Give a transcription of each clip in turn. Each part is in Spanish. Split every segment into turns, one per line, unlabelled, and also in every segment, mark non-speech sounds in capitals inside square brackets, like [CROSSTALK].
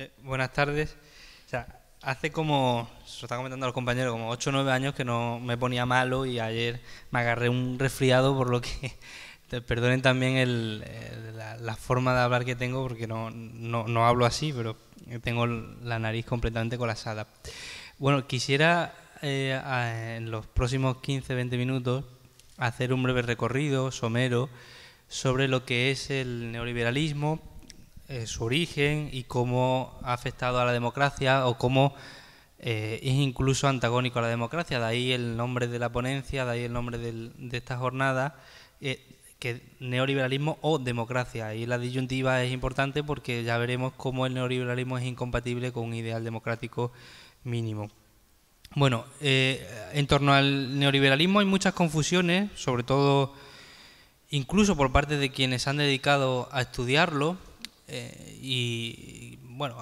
Eh, buenas tardes. O sea, hace como, se lo está comentando los compañeros, como 8 o 9 años que no me ponía malo y ayer me agarré un resfriado, por lo que [LAUGHS] perdonen también el, la, forma de hablar que tengo, porque no, no, no hablo así, pero tengo la nariz completamente colasada. Bueno, quisiera eh, en los próximos 15-20 minutos hacer un breve recorrido somero sobre lo que es el neoliberalismo eh, su origen y cómo ha afectado a la democracia o cómo eh, es incluso antagónico a la democracia. De ahí el nombre de la ponencia, de ahí el nombre de esta jornada, eh, que que neoliberalismo o democracia. Y la disyuntiva es importante porque ya veremos cómo el neoliberalismo es incompatible con un ideal democrático mínimo. Bueno, en torno al neoliberalismo hay muchas confusiones, sobre todo incluso por parte de quienes han dedicado a estudiarlo, eh, y bueno,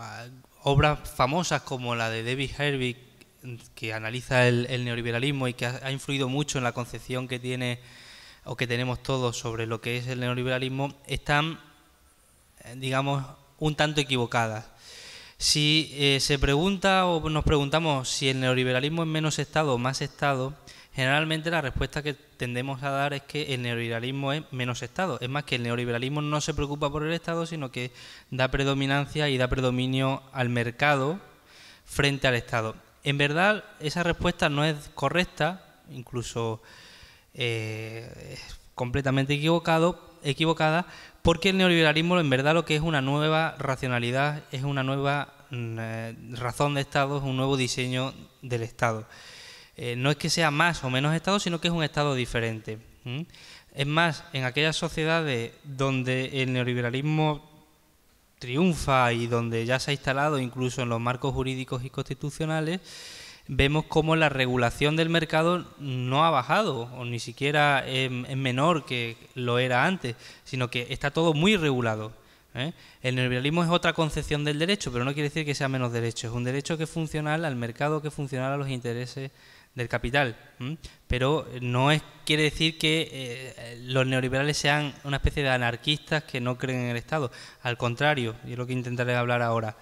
obras famosas como la de David Herbig, que analiza el, neoliberalismo y que ha, influido mucho en la concepción que tiene o que tenemos todos sobre lo que es el neoliberalismo, están, eh, digamos, un tanto equivocadas. Si eh, se pregunta o nos preguntamos si el neoliberalismo es menos Estado o más Estado, Generalmente la respuesta que tendemos a dar es que el neoliberalismo es menos Estado. Es más, que el neoliberalismo no se preocupa por el Estado, sino que da predominancia y da predominio al mercado frente al Estado. En verdad, esa respuesta no es correcta, incluso eh, es completamente equivocado, equivocada, porque el neoliberalismo en verdad lo que es una nueva racionalidad, es una nueva mm, eh, razón de Estado, es un nuevo diseño del Estado. Eh, no es que sea más o menos Estado, sino que es un Estado diferente. Es más, en aquellas sociedades donde el neoliberalismo triunfa y donde ya se ha instalado incluso en los marcos jurídicos y constitucionales, vemos cómo la regulación del mercado no ha bajado, o ni siquiera es, menor que lo era antes, sino que está todo muy regulado. ¿eh? El neoliberalismo es otra concepción del derecho, pero no quiere decir que sea menos derecho, es un derecho que funciona al mercado, que es funcional a los intereses del capital. Pero eh, no es, quiere decir que eh, eh, los neoliberales sean una especie de anarquistas que no creen en el Estado. Al contrario, y es lo que intentaré hablar ahora.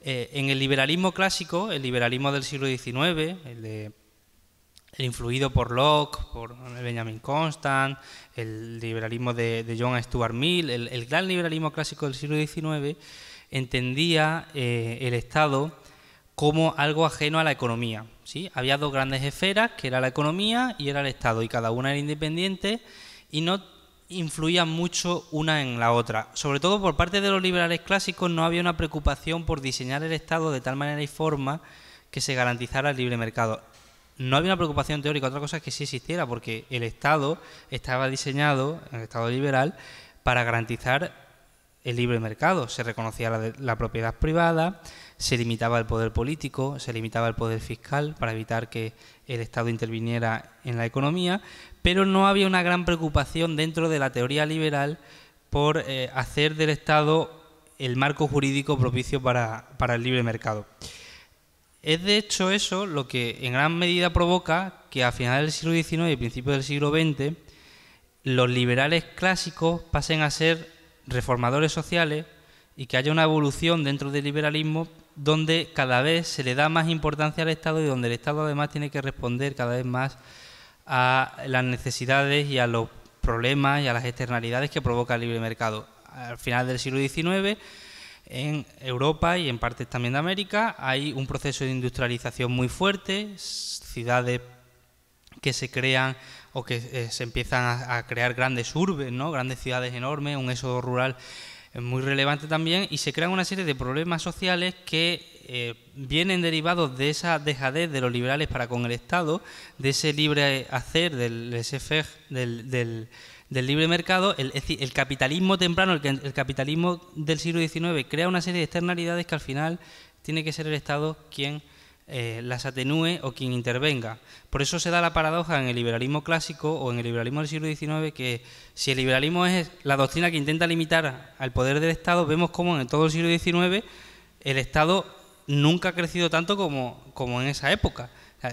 en el liberalismo clásico, el liberalismo del siglo XIX, el, influido por Locke, por Benjamin Constant, el liberalismo de, John Stuart Mill, el, gran liberalismo clásico del siglo XIX, entendía el Estado como algo ajeno a la economía. Había dos grandes esferas, que era la economía y era el Estado, y cada una era independiente y no influían mucho una en la otra. Sobre todo por parte de los liberales clásicos no había una preocupación por diseñar el Estado de tal manera y forma que se garantizara el libre mercado. No había una preocupación teórica, otra cosa es que sí existiera, porque el Estado estaba diseñado, el Estado liberal, para garantizar el libre mercado, se reconocía la, propiedad privada, se limitaba el poder político, se limitaba el poder fiscal para evitar que el Estado interviniera en la economía, pero no había una gran preocupación dentro de la teoría liberal por eh, hacer del Estado el marco jurídico propicio para, para el libre mercado. Es de hecho eso lo que en gran medida provoca que a finales del siglo XIX y principios del siglo XX los liberales clásicos pasen a ser reformadores sociales y que haya una evolución dentro del liberalismo donde cada vez se le da más importancia al Estado y donde el Estado además tiene que responder cada vez más a las necesidades y a los problemas y a las externalidades que provoca el libre mercado. Al final del siglo XIX, en Europa y en partes también de América, hay un proceso de industrialización muy fuerte, ciudades que se crean o que eh, se empiezan a, crear grandes urbes, ¿no? grandes ciudades enormes, un éxodo rural eh, muy relevante también, y se crean una serie de problemas sociales que eh, vienen derivados de esa dejadez de los liberales para con el Estado, de ese libre hacer del ese del, libre mercado, el, el capitalismo temprano, el capitalismo del siglo XIX crea una serie de externalidades que al final tiene que ser el Estado quien eh, las atenúe o quien intervenga. Por eso se da la paradoja en el liberalismo clásico o en el liberalismo del siglo XIX que si el liberalismo es la doctrina que intenta limitar al poder del Estado, vemos cómo en todo el siglo XIX el Estado nunca ha crecido tanto como en esa época.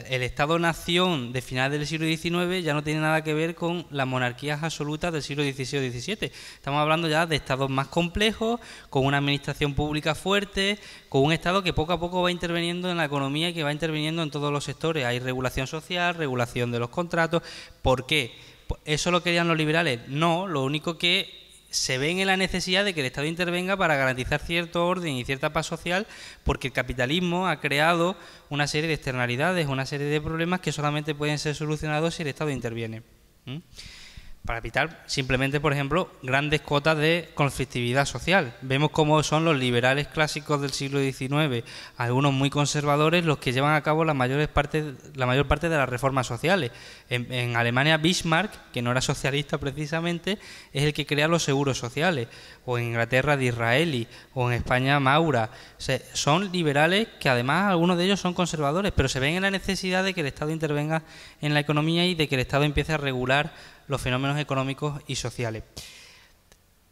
El Estado-nación de final del siglo XIX ya no tiene nada que ver con las monarquías absolutas del siglo XVI XVII. Estamos hablando ya de estados más complejos, con una administración pública fuerte, con un Estado que poco a poco va interviniendo en la economía y que va interviniendo en todos los sectores. Hay regulación social, regulación de los contratos. ¿Por qué? Pues ¿Eso lo querían los liberales? No, lo único que se ven en la necesidad de que el Estado intervenga para garantizar cierto orden y cierta paz social, porque el capitalismo ha creado una serie de externalidades, una serie de problemas que solamente pueden ser solucionados si el Estado interviene para evitar simplemente, por ejemplo, grandes cotas de conflictividad social. Vemos cómo son los liberales clásicos del siglo XIX, algunos muy conservadores, los que llevan a cabo la mayor parte, la mayor parte de las reformas sociales. En, Alemania, Bismarck, que no era socialista precisamente, es el que crea los seguros sociales, o en Inglaterra, Disraeli, o en España, Maura. son liberales que además algunos de ellos son conservadores, pero se ven en la necesidad de que el Estado intervenga en la economía y de que el Estado empiece a regular los fenómenos económicos y sociales.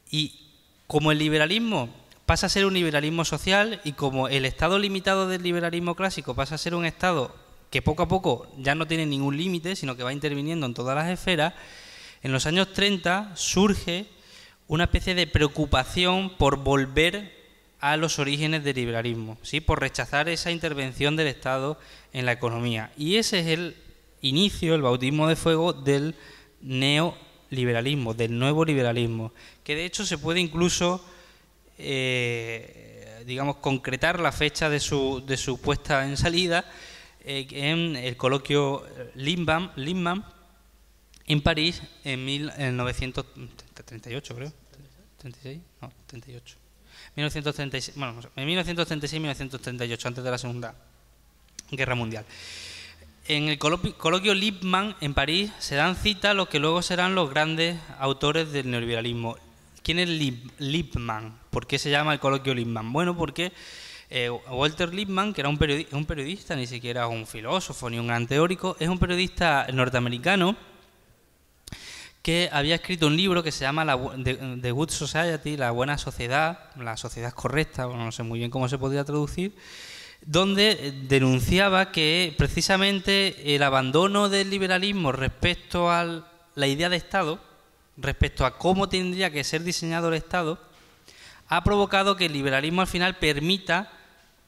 Y como el liberalismo pasa a ser un liberalismo social y como el estado limitado del liberalismo clásico pasa a ser un estado que poco a poco ya no tiene ningún límite, sino que va interviniendo en todas las esferas, en los años 30 surge una especie de preocupación por volver a los orígenes del liberalismo, ¿sí? por rechazar esa intervención del Estado en la economía. Y ese es el inicio, el bautismo de fuego del neoliberalismo, del nuevo liberalismo, que de hecho se puede incluso, eh, digamos, concretar la fecha de su, de su puesta en salida eh, en el coloquio Limbam en París en 1938, creo. 36, no, 38. 1936, en 1936-1938, antes de la Segunda Guerra Mundial. En el coloquio Lippmann en París se dan cita a los que luego serán los grandes autores del neoliberalismo. ¿Quién es Lippmann? ¿Por qué se llama el coloquio Lippmann? Bueno, porque eh, Walter Lippmann, que era un, un periodista, ni siquiera un filósofo ni un anteórico, es un periodista norteamericano que había escrito un libro que se llama The, Good Society, La Buena Sociedad, la Sociedad Correcta, no sé muy bien cómo se podría traducir, donde denunciaba que precisamente el abandono del liberalismo respecto a la idea de Estado, respecto a cómo tendría que ser diseñado el Estado, ha provocado que el liberalismo al final permita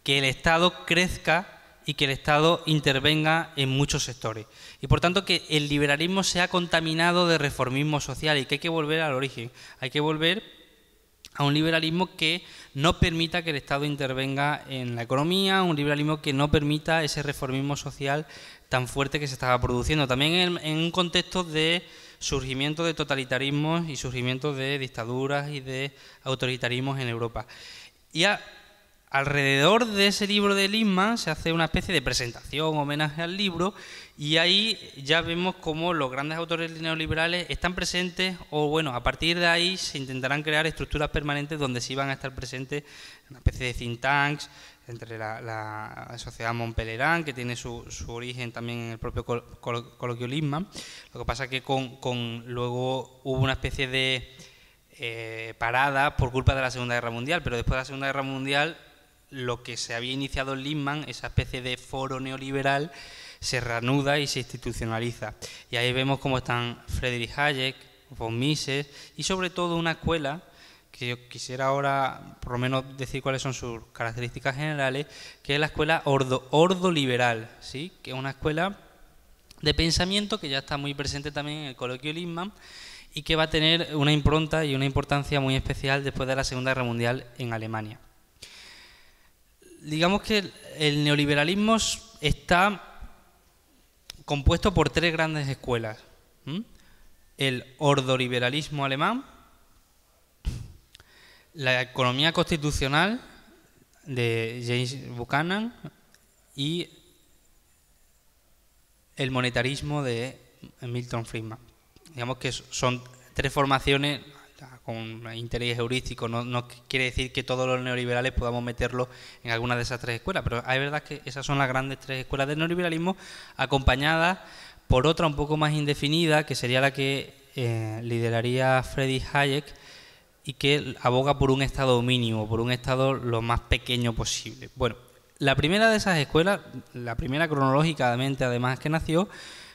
que el Estado crezca y que el Estado intervenga en muchos sectores. Y por tanto que el liberalismo se ha contaminado de reformismo social y que hay que volver al origen, hay que volver a un liberalismo que no permita que el Estado intervenga en la economía, un liberalismo que no permita ese reformismo social tan fuerte que se estaba produciendo. También en, un contexto de surgimiento de totalitarismos y surgimiento de dictaduras y de autoritarismos en Europa alrededor de ese libro de Lisman se hace una especie de presentación, homenaje al libro, y ahí ya vemos cómo los grandes autores neoliberales están presentes, o bueno, a partir de ahí se intentarán crear estructuras permanentes donde sí van a estar presentes una especie de think tanks, entre la, sociedad Montpelleran que tiene su, origen también en el propio coloquio Lisman, Lo que pasa es que con, luego hubo una especie de eh, parada por culpa de la Segunda Guerra Mundial, pero después de la Segunda Guerra Mundial lo que se había iniciado en Lindman, esa especie de foro neoliberal, se reanuda y se institucionaliza. Y ahí vemos cómo están Friedrich Hayek, von Mises y sobre todo una escuela que yo quisiera ahora por lo menos decir cuáles son sus características generales, que es la escuela ordo, liberal ¿sí? que es una escuela de pensamiento que ya está muy presente también en el coloquio Lindman y que va a tener una impronta y una importancia muy especial después de la Segunda Guerra Mundial en Alemania digamos que el neoliberalismo está compuesto por tres grandes escuelas. El ordoliberalismo alemán, la economía constitucional de James Buchanan y el monetarismo de Milton Friedman. Digamos que son tres formaciones con interés heurístico, no, quiere decir que todos los neoliberales podamos meterlo en alguna de esas tres escuelas, pero hay verdad que esas son las grandes tres escuelas del neoliberalismo, acompañadas por otra un poco más indefinida, que sería la que eh, lideraría Freddy Hayek y que aboga por un Estado mínimo, por un Estado lo más pequeño posible. Bueno, la primera de esas escuelas, la primera cronológicamente además que nació,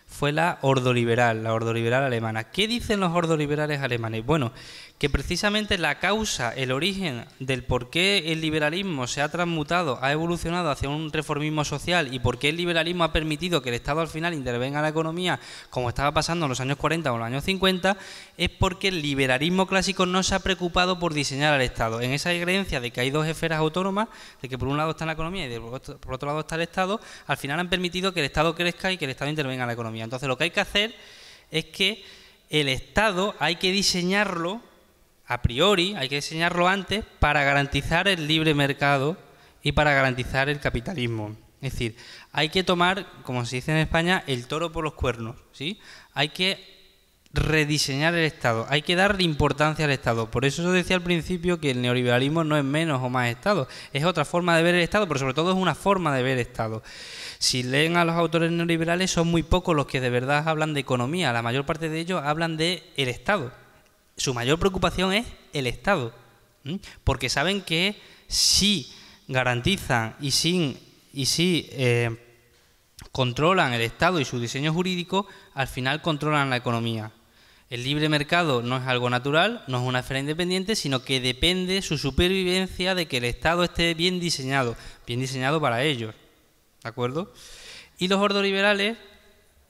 fue la ordoliberal, la ordoliberal alemana. ¿Qué dicen los ordoliberales alemanes? Bueno, que precisamente la causa, el origen del por qué el liberalismo se ha transmutado, ha evolucionado hacia un reformismo social y por qué el liberalismo ha permitido que el Estado al final intervenga en la economía, como estaba pasando en los años 40 o en los años 50, es porque el liberalismo clásico no se ha preocupado por diseñar al Estado. En esa creencia de que hay dos esferas autónomas, de que por un lado está la economía y por otro lado está el Estado, al final han permitido que el Estado crezca y que el Estado intervenga en la economía. Entonces lo que hay que hacer es que el Estado hay que diseñarlo a priori hay que diseñarlo antes para garantizar el libre mercado y para garantizar el capitalismo. Es decir, hay que tomar, como se dice en España, el toro por los cuernos. ¿sí? Hay que rediseñar el Estado, hay que darle importancia al Estado. Por eso yo decía al principio que el neoliberalismo no es menos o más Estado, es otra forma de ver el Estado, pero sobre todo es una forma de ver el Estado. Si leen a los autores neoliberales son muy pocos los que de verdad hablan de economía, la mayor parte de ellos hablan de el Estado su mayor preocupación es el Estado, porque saben que si garantizan y, sin, y si eh, controlan el Estado y su diseño jurídico, al final controlan la economía. El libre mercado no es algo natural, no es una esfera independiente, sino que depende su supervivencia de que el Estado esté bien diseñado, bien diseñado para ellos. ¿De acuerdo? Y los ordoliberales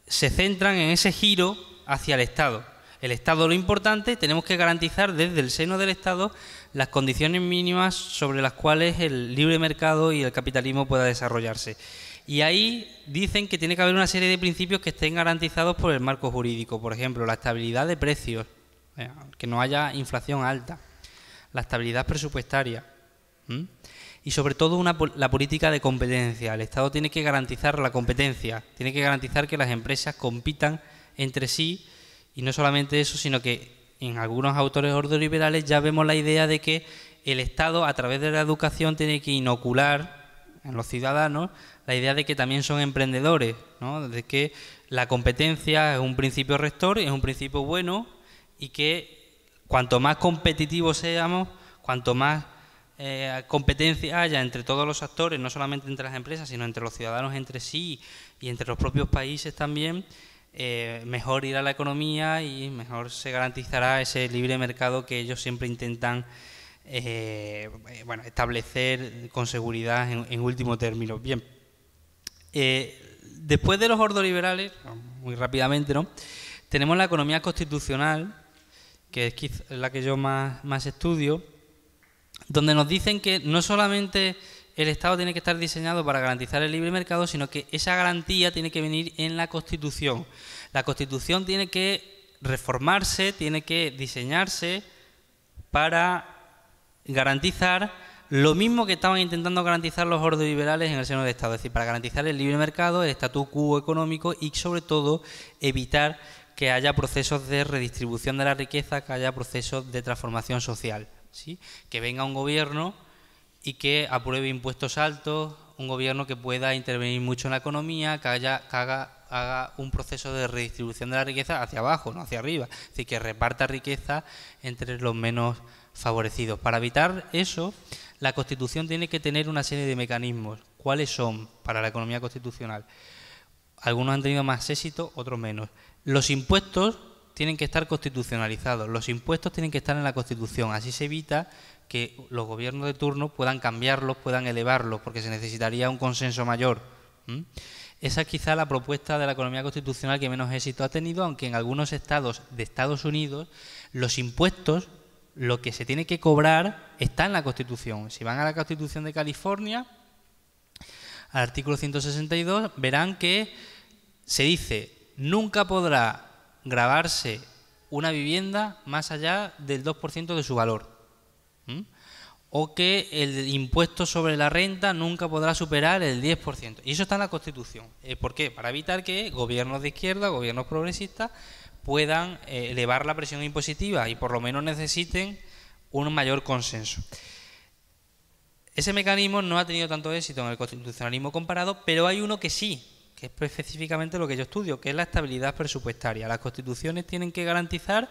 se centran en ese giro hacia el Estado. El Estado lo importante, tenemos que garantizar desde el seno del Estado las condiciones mínimas sobre las cuales el libre mercado y el capitalismo pueda desarrollarse. Y ahí dicen que tiene que haber una serie de principios que estén garantizados por el marco jurídico, por ejemplo, la estabilidad de precios, eh, que no haya inflación alta, la estabilidad presupuestaria y sobre todo la política de competencia. El Estado tiene que garantizar la competencia, tiene que garantizar que las empresas compitan entre sí y no solamente eso, sino que en algunos autores ordoliberales ya vemos la idea de que el Estado, a través de la educación, tiene que inocular en los ciudadanos la idea de que también son emprendedores, ¿no? de que la competencia es un principio rector, es un principio bueno y que cuanto más competitivos seamos, cuanto más eh, competencia haya entre todos los actores, no solamente entre las empresas, sino entre los ciudadanos entre sí y entre los propios países también, eh, mejor irá la economía y mejor se garantizará ese libre mercado que ellos siempre intentan eh, establecer con seguridad en, último término. Bien, eh, después de los ordoliberales, muy rápidamente, ¿no? tenemos la economía constitucional, que es la que yo más, más estudio, donde nos dicen que no solamente el Estado tiene que estar diseñado para garantizar el libre mercado, sino que esa garantía tiene que venir en la Constitución. La Constitución tiene que reformarse, tiene que diseñarse para garantizar lo mismo que estaban intentando garantizar los liberales en el seno del Estado, es decir, para garantizar el libre mercado, el statu quo económico y sobre todo evitar que haya procesos de redistribución de la riqueza, que haya procesos de transformación social, ¿sí? que venga un gobierno y que apruebe impuestos altos, un gobierno que pueda intervenir mucho en la economía, que, haya, haga, haga, un proceso de redistribución de la riqueza hacia abajo, no hacia arriba, es decir, que reparta riqueza entre los menos favorecidos. Para evitar eso, la Constitución tiene que tener una serie de mecanismos. ¿Cuáles son para la economía constitucional? Algunos han tenido más éxito, otros menos. Los impuestos tienen que estar constitucionalizados, los impuestos tienen que estar en la Constitución, así se evita que los gobiernos de turno puedan cambiarlos, puedan elevarlos, porque se necesitaría un consenso mayor. Esa es quizá la propuesta de la economía constitucional que menos éxito ha tenido, aunque en algunos estados de Estados Unidos los impuestos, lo que se tiene que cobrar, está en la Constitución. Si van a la Constitución de California, al artículo 162, verán que se dice, nunca podrá grabarse una vivienda más allá del 2% de su valor o que el impuesto sobre la renta nunca podrá superar el 10%. Y eso está en la Constitución. Eh, ¿Por qué? Para evitar que gobiernos de izquierda, gobiernos progresistas, puedan eh, elevar la presión impositiva y por lo menos necesiten un mayor consenso. Ese mecanismo no ha tenido tanto éxito en el constitucionalismo comparado, pero hay uno que sí, que es específicamente lo que yo estudio, que es la estabilidad presupuestaria. Las constituciones tienen que garantizar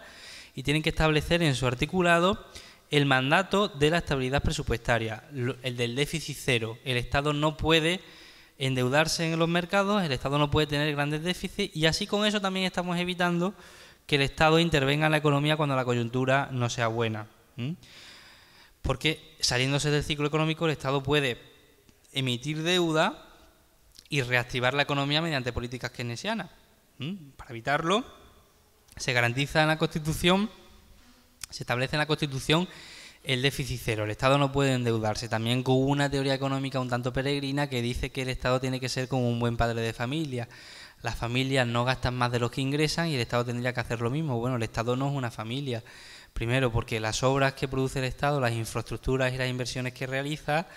y tienen que establecer en su articulado el mandato de la estabilidad presupuestaria, el del déficit cero. El Estado no puede endeudarse en los mercados, el Estado no puede tener grandes déficits y así con eso también estamos evitando que el Estado intervenga en la economía cuando la coyuntura no sea buena. Porque saliéndose del ciclo económico, el Estado puede emitir deuda y reactivar la economía mediante políticas keynesianas. Para evitarlo, se garantiza en la Constitución se establece en la Constitución el déficit cero, el Estado no puede endeudarse. También con una teoría económica un tanto peregrina que dice que el Estado tiene que ser como un buen padre de familia. Las familias no gastan más de los que ingresan y el Estado tendría que hacer lo mismo. Bueno, el Estado no es una familia. Primero, porque las obras que produce el Estado, las infraestructuras y las inversiones que realiza,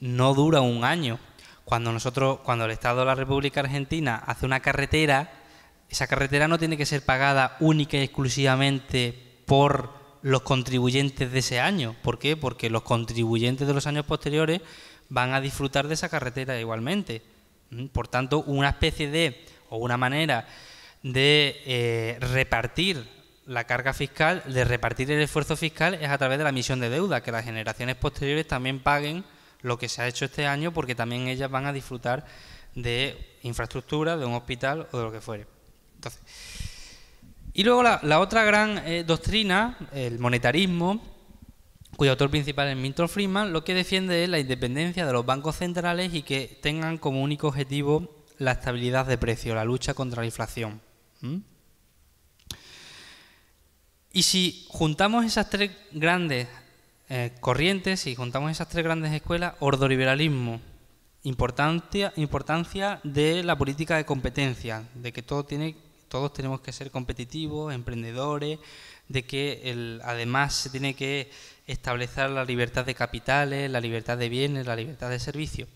no duran un año. Cuando nosotros, cuando el Estado de la República Argentina hace una carretera, esa carretera no tiene que ser pagada única y exclusivamente por los contribuyentes de ese año. ¿Por qué? Porque los contribuyentes de los años posteriores van a disfrutar de esa carretera igualmente. ¿Mm? Por tanto, una especie de, o una manera de eh, repartir la carga fiscal, de repartir el esfuerzo fiscal, es a través de la misión de deuda, que las generaciones posteriores también paguen lo que se ha hecho este año, porque también ellas van a disfrutar de infraestructura, de un hospital o de lo que fuere. Entonces, y luego la, otra gran eh, doctrina, el monetarismo, cuyo autor principal es Milton Friedman, lo que defiende es la independencia de los bancos centrales y que tengan como único objetivo la estabilidad de precio, la lucha contra la inflación. Y si juntamos esas tres grandes eh, corrientes, si juntamos esas tres grandes escuelas, ordoliberalismo, importancia, importancia de la política de competencia, de que todo tiene todos tenemos que ser competitivos, emprendedores, de que además se tiene que establecer la libertad de capitales, la libertad de bienes, la libertad de servicios.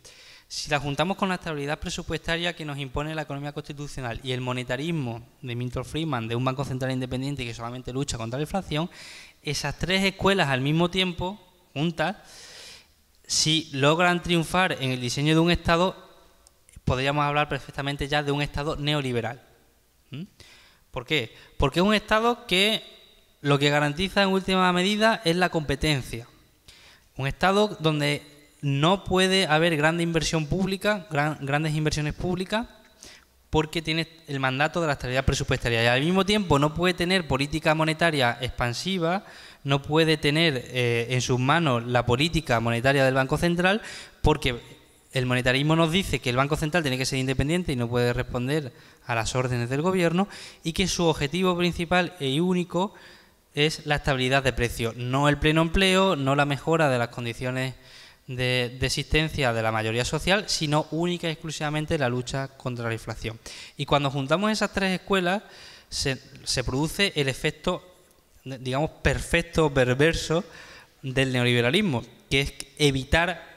Si la juntamos con la estabilidad presupuestaria que nos impone la economía constitucional y el monetarismo de Milton Friedman, de un banco central independiente que solamente lucha contra la inflación, esas tres escuelas al mismo tiempo, juntas, si logran triunfar en el diseño de un Estado, podríamos hablar perfectamente ya de un Estado neoliberal. ¿Mm? ¿Por qué? Porque es un Estado que lo que garantiza en última medida es la competencia. Un Estado donde no puede haber grande inversión pública, grandes inversiones públicas, porque tiene el mandato de la estabilidad presupuestaria. Y al mismo tiempo no puede tener política monetaria expansiva, no puede tener eh, en sus manos la política monetaria del Banco Central, porque el monetarismo nos dice que el Banco Central tiene que ser independiente y no puede responder a las órdenes del gobierno y que su objetivo principal y e único es la estabilidad de precios, no el pleno empleo, no la mejora de las condiciones de, existencia de la mayoría social, sino única y exclusivamente la lucha contra la inflación. Y cuando juntamos esas tres escuelas, se, se produce el efecto, digamos, perfecto, perverso del neoliberalismo, que es evitar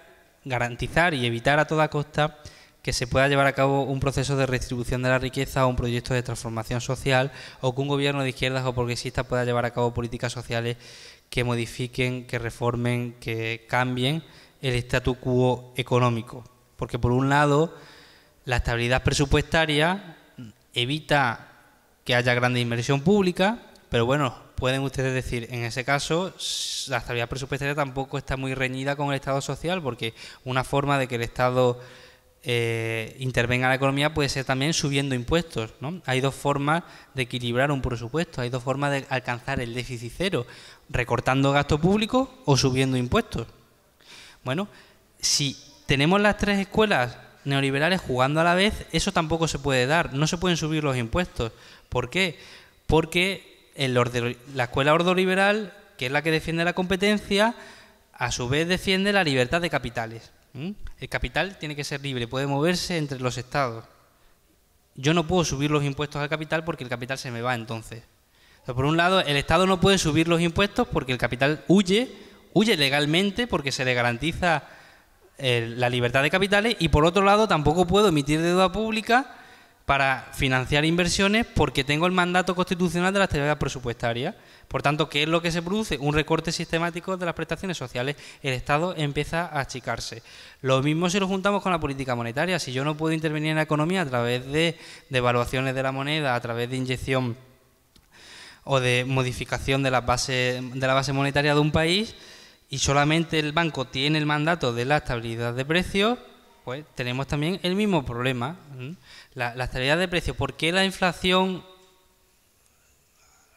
garantizar y evitar a toda costa que se pueda llevar a cabo un proceso de redistribución de la riqueza o un proyecto de transformación social o que un gobierno de izquierdas o progresistas pueda llevar a cabo políticas sociales que modifiquen, que reformen, que cambien el statu quo económico. Porque por un lado, la estabilidad presupuestaria evita que haya grande inversión pública, pero bueno, pueden ustedes decir, en ese caso, la estabilidad presupuestaria tampoco está muy reñida con el Estado social, porque una forma de que el Estado eh, intervenga en la economía puede ser también subiendo impuestos. ¿no? Hay dos formas de equilibrar un presupuesto, hay dos formas de alcanzar el déficit cero, recortando gasto público o subiendo impuestos. Bueno, si tenemos las tres escuelas neoliberales jugando a la vez, eso tampoco se puede dar, no se pueden subir los impuestos. ¿Por qué? Porque la escuela ordoliberal, que es la que defiende la competencia, a su vez defiende la libertad de capitales. El capital tiene que ser libre, puede moverse entre los estados. Yo no puedo subir los impuestos al capital porque el capital se me va entonces. por un lado, el Estado no puede subir los impuestos porque el capital huye, huye legalmente porque se le garantiza eh, la libertad de capitales y por otro lado tampoco puedo emitir deuda pública para financiar inversiones porque tengo el mandato constitucional de la estabilidad presupuestaria. Por tanto, ¿qué es lo que se produce? Un recorte sistemático de las prestaciones sociales. El Estado empieza a achicarse. Lo mismo si lo juntamos con la política monetaria. Si yo no puedo intervenir en la economía a través de devaluaciones de, la moneda, a través de inyección o de modificación de, de la base monetaria de un país, y solamente el banco tiene el mandato de la estabilidad de precios, pues tenemos también el mismo problema, la, estabilidad de precios. ¿Por qué la inflación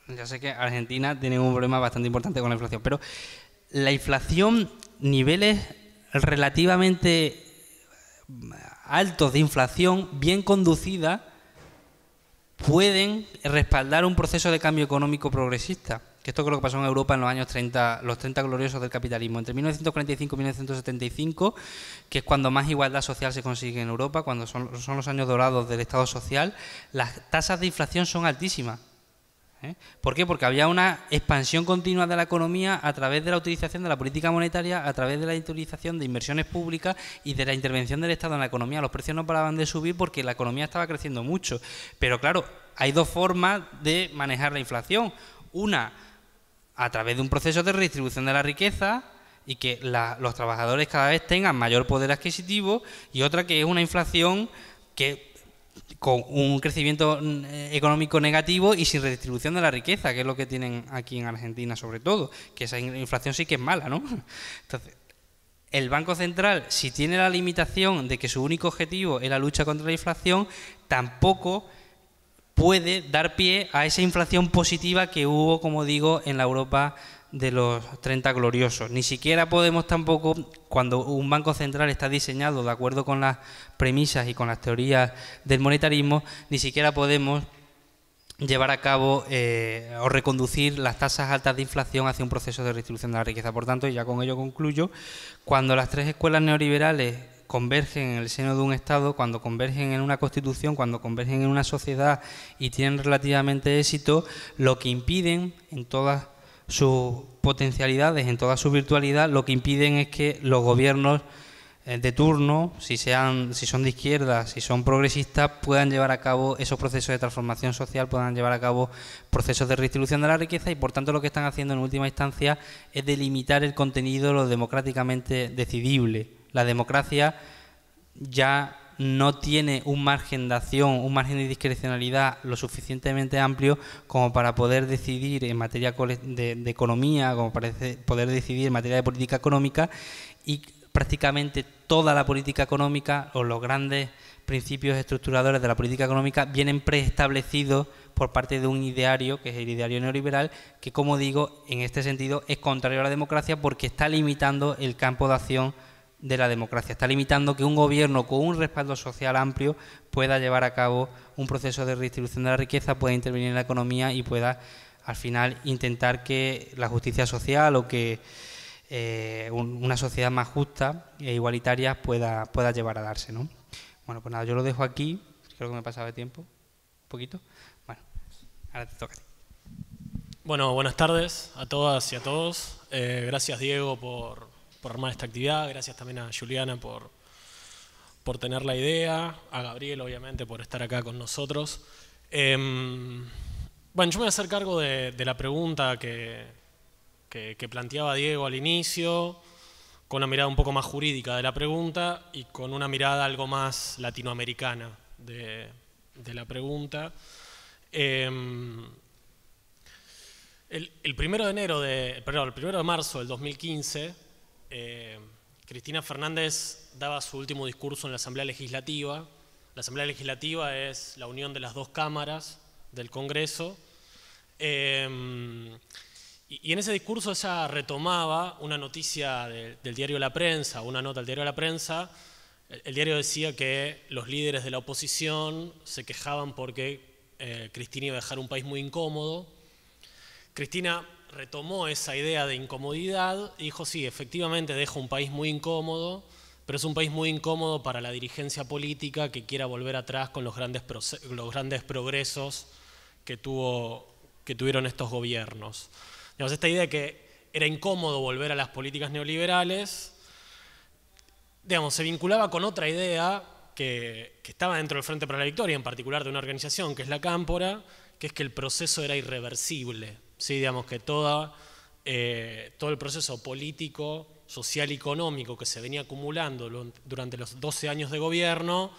ya sé que Argentina tiene un problema bastante importante con la inflación, pero la inflación, niveles relativamente altos de inflación, bien conducida, pueden respaldar un proceso de cambio económico progresista que esto es lo que pasó en Europa en los años 30, los 30 gloriosos del capitalismo, entre 1945 y 1975, que es cuando más igualdad social se consigue en Europa, cuando son, los años dorados del Estado social, las tasas de inflación son altísimas. ¿eh? ¿Por qué? Porque había una expansión continua de la economía a través de la utilización de la política monetaria, a través de la utilización de inversiones públicas y de la intervención del Estado en la economía. Los precios no paraban de subir porque la economía estaba creciendo mucho. Pero claro, hay dos formas de manejar la inflación. Una, a través de un proceso de redistribución de la riqueza y que los trabajadores cada vez tengan mayor poder adquisitivo y otra que es una inflación que con un crecimiento mm, económico negativo y sin redistribución de la riqueza, que es lo que tienen aquí en Argentina sobre todo, que esa inflación sí que es mala, ¿no? [LAUGHS] Entonces, el Banco Central, si tiene la limitación de que su único objetivo es la lucha contra la inflación, tampoco puede dar pie a esa inflación positiva que hubo, como digo, en la Europa de los 30 gloriosos. Ni siquiera podemos tampoco, cuando un banco central está diseñado de acuerdo con las premisas y con las teorías del monetarismo, ni siquiera podemos llevar a cabo eh, o reconducir las tasas altas de inflación hacia un proceso de restitución de la riqueza. Por tanto, y ya con ello concluyo, cuando las tres escuelas neoliberales convergen en el seno de un Estado, cuando convergen en una constitución, cuando convergen en una sociedad y tienen relativamente éxito, lo que impiden en todas sus potencialidades, en toda su virtualidad, lo que impiden es que los gobiernos eh, de turno, si, sean, si son de izquierda, si son progresistas, puedan llevar a cabo esos procesos de transformación social, puedan llevar a cabo procesos de redistribución de la riqueza y, por tanto, lo que están haciendo en última instancia es delimitar el contenido, lo democráticamente decidible la democracia ya no tiene un margen de acción, un margen de discrecionalidad lo suficientemente amplio como para poder decidir en materia de, economía, como para poder decidir en materia de política económica y prácticamente toda la política económica o los grandes principios estructuradores de la política económica vienen preestablecidos por parte de un ideario, que es el ideario neoliberal, que como digo, en este sentido es contrario a la democracia porque está limitando el campo de acción de la democracia. Está limitando que un gobierno con un respaldo social amplio pueda llevar a cabo un proceso de redistribución de la riqueza, pueda intervenir en la economía y pueda al final intentar que la justicia social o que eh, una sociedad más justa e igualitaria pueda, pueda llevar a darse. ¿no? Bueno, pues nada, yo lo dejo aquí. Creo que me pasaba de tiempo. Un poquito. Bueno, ahora te toca Bueno, buenas tardes a todas y a todos. Eh, gracias, Diego,
por armar esta actividad, gracias también a Juliana por, tener la idea, a Gabriel obviamente por estar acá con nosotros. Em, bueno, yo me voy a hacer cargo de, la pregunta que, que, planteaba Diego al inicio, con una mirada un poco más jurídica de la pregunta y con una mirada algo más latinoamericana de, la pregunta. Em, el, primero de enero de, perdón, el primero de marzo del 2015 eh, Cristina Fernández daba su último discurso en la Asamblea Legislativa. La Asamblea Legislativa es la unión de las dos cámaras del Congreso. Eh, y, en ese discurso ella retomaba una noticia del diario La Prensa, una nota del diario La Prensa. El, diario decía que los líderes de la oposición se quejaban porque eh, Cristina iba a dejar un país muy incómodo. Cristina retomó esa idea de incomodidad dijo, sí, efectivamente deja un país muy incómodo, pero es un país muy incómodo para la dirigencia política que quiera volver atrás con los grandes, los grandes progresos que, tuvo, que tuvieron estos gobiernos. esta idea de que era incómodo volver a las políticas neoliberales, digamos, se vinculaba con otra idea que estaba dentro del Frente para la Victoria, en particular de una organización que es la Cámpora, que es que el proceso era irreversible ¿sí? digamos que eh, todo el proceso político, social y económico que se venía acumulando durante los 12 años de gobierno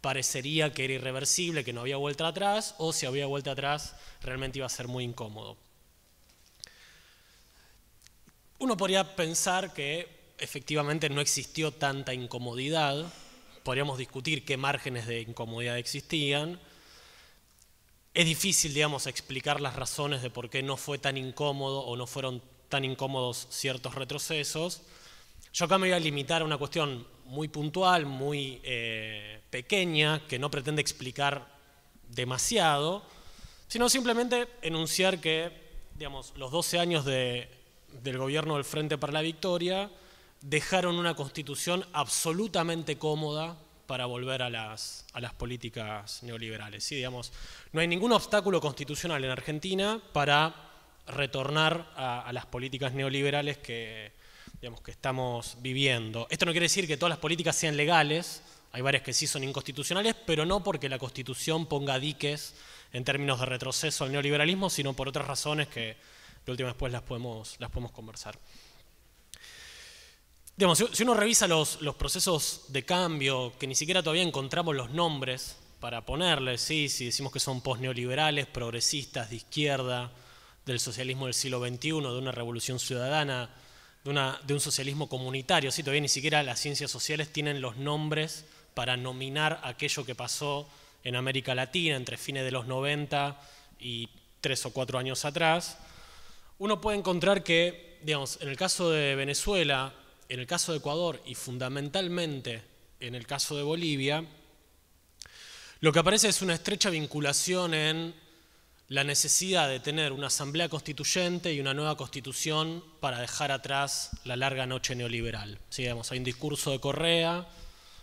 parecería que era irreversible, que no había vuelta atrás, o si había vuelta atrás realmente iba a ser muy incómodo. Uno podría pensar que efectivamente no existió tanta incomodidad, podríamos discutir qué márgenes de incomodidad existían, es difícil, digamos, explicar las razones de por qué no fue tan incómodo o no fueron tan incómodos ciertos retrocesos. Yo acá me voy a limitar a una cuestión muy puntual, muy eh, pequeña, que no pretende explicar demasiado, sino simplemente enunciar que, digamos, los 12 años del gobierno del Frente para la Victoria dejaron una constitución absolutamente cómoda para volver a las, políticas neoliberales. ¿sí? Digamos, no hay ningún obstáculo constitucional en Argentina para retornar a, las políticas neoliberales que, estamos viviendo. Esto no quiere decir que todas las políticas sean legales, hay varias que sí son inconstitucionales, pero no porque la Constitución ponga diques en términos de retroceso al neoliberalismo, sino por otras razones que la última después las las podemos conversar. Digamos, si uno revisa los, procesos de cambio, que ni siquiera todavía encontramos los nombres para ponerles, ¿sí? si decimos que son posneoliberales, progresistas, de izquierda, del socialismo del siglo XXI, de una revolución ciudadana, de, una, de un socialismo comunitario, ¿sí? todavía ni siquiera las ciencias sociales tienen los nombres para nominar aquello que pasó en América Latina entre fines de los 90 y tres o cuatro años atrás, uno puede encontrar que, digamos, en el caso de Venezuela, en el caso de Ecuador y fundamentalmente en el caso de Bolivia, lo que aparece es una estrecha vinculación en la necesidad de tener una asamblea constituyente y una nueva constitución para dejar atrás la larga noche neoliberal. hay un discurso de Correa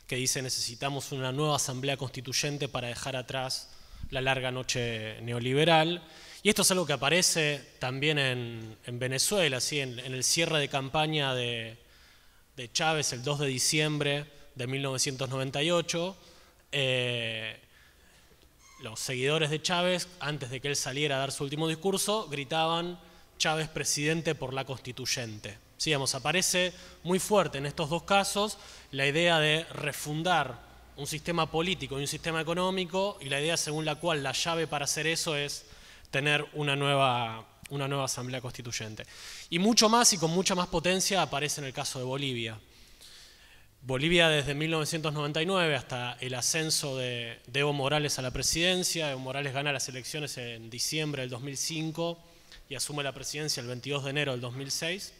que dice necesitamos una nueva asamblea constituyente para dejar atrás la larga noche neoliberal. Y esto es algo que aparece también en, Venezuela, en el cierre de campaña de, de Chávez el 2 de diciembre de 1998. Eh, los seguidores de Chávez, antes de que él saliera a dar su último discurso, gritaban Chávez presidente por la constituyente. Sí, aparece muy fuerte en estos dos casos la idea de refundar un sistema político y un sistema económico y la idea según la cual la llave para hacer eso es tener una nueva una nueva asamblea constituyente. Y mucho más y con mucha más potencia aparece en el caso de Bolivia. Bolivia desde 1999 hasta el ascenso de, Evo Morales a la presidencia, Evo Morales gana las elecciones en diciembre del 2005 y asume la presidencia el 22 de enero del 2006.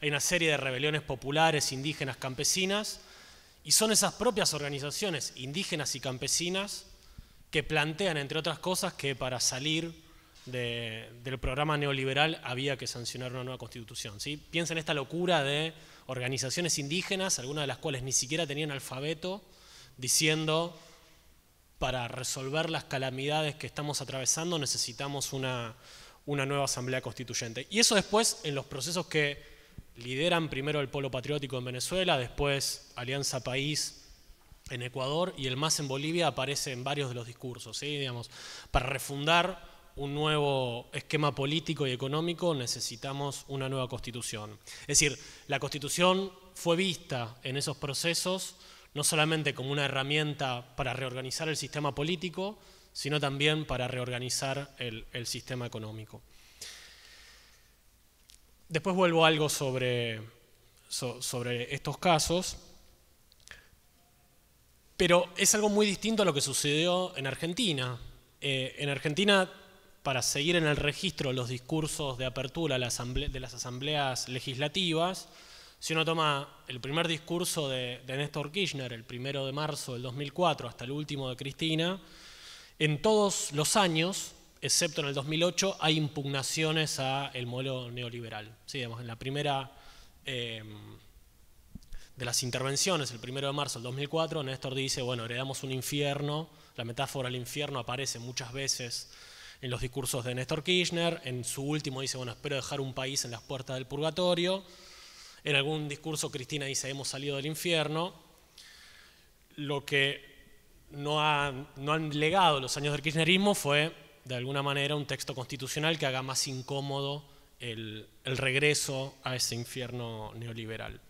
Hay una serie de rebeliones populares, indígenas, campesinas, y son esas propias organizaciones indígenas y campesinas que plantean, entre otras cosas, que para salir del programa neoliberal había que sancionar una nueva constitución. ¿sí? Piensa en esta locura de organizaciones indígenas, algunas de las cuales ni siquiera tenían alfabeto, diciendo, para resolver las calamidades que estamos atravesando necesitamos una, una nueva asamblea constituyente. Y eso después en los procesos que lideran primero el Polo Patriótico en Venezuela, después Alianza País en Ecuador y el MAS en Bolivia aparece en varios de los discursos, ¿sí? digamos, para refundar un nuevo esquema político y económico, necesitamos una nueva constitución. Es decir, la constitución fue vista en esos procesos no solamente como una herramienta para reorganizar el sistema político, sino también para reorganizar el, sistema económico. Después vuelvo algo sobre, sobre estos casos, pero es algo muy distinto a lo que sucedió en Argentina. Eh, en Argentina para seguir en el registro los discursos de apertura de las asambleas legislativas, si uno toma el primer discurso de, Néstor Kirchner, el primero de marzo del 2004, hasta el último de Cristina, en todos los años, excepto en el 2008, hay impugnaciones al modelo neoliberal. en la primera em, de las intervenciones, el primero de marzo del 2004, Néstor dice, bueno, heredamos un infierno, la metáfora del infierno aparece muchas veces en los discursos de Néstor Kirchner, en su último dice, bueno, espero dejar un país en las puertas del purgatorio, en algún discurso Cristina dice, hemos salido del infierno, lo que no, han legado los años del kirchnerismo fue, de alguna manera, un texto constitucional que haga más incómodo el, el regreso a ese infierno neoliberal.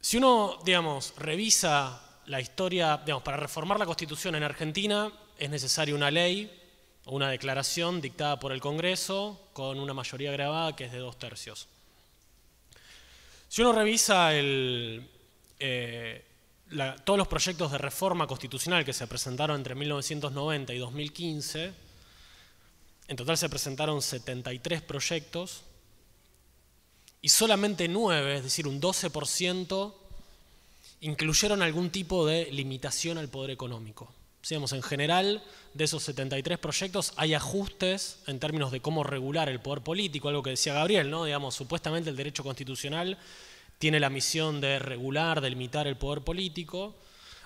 Si uno, digamos, revisa la historia, digamos, para reformar la Constitución en Argentina, es necesaria una ley o una declaración dictada por el Congreso con una mayoría grabada que es de dos tercios. Si uno revisa eh, todos los proyectos de reforma constitucional que se presentaron entre 1990 y 2015, en total se presentaron 73 proyectos y solamente 9, es decir, un 12%, incluyeron algún tipo de limitación al poder económico en general, de esos 73 proyectos hay ajustes en términos de cómo regular el poder político, algo que decía Gabriel, ¿no? Digamos, supuestamente el derecho constitucional tiene la misión de regular, limitar el poder político.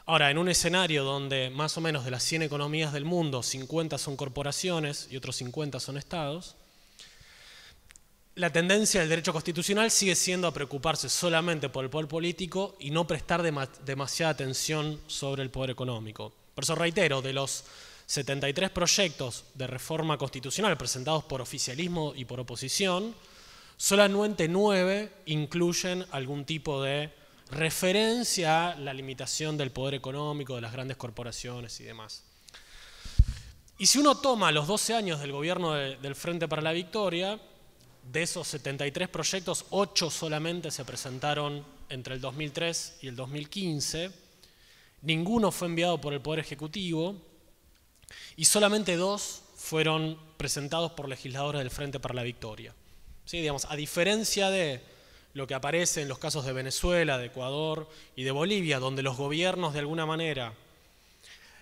Ahora, en un escenario donde más o menos de las 100 economías del mundo, 50 son corporaciones y otros 50 son estados, la tendencia del derecho constitucional sigue siendo a preocuparse solamente por el poder político y no prestar demasiada atención sobre el poder económico. Por eso reitero, de los 73 proyectos de reforma constitucional presentados por oficialismo y por oposición, solamente 9 incluyen algún tipo de referencia a la limitación del poder económico de las grandes corporaciones y demás. Y si uno toma los 12 años del gobierno del Frente para la Victoria, de esos 73 proyectos, 8 solamente se presentaron entre el 2003 y el 2015 Ninguno fue enviado por el Poder Ejecutivo y solamente dos fueron presentados por legisladores del Frente para la Victoria. ¿Sí? Digamos, a diferencia de lo que aparece en los casos de Venezuela, de Ecuador y de Bolivia, donde los gobiernos de alguna manera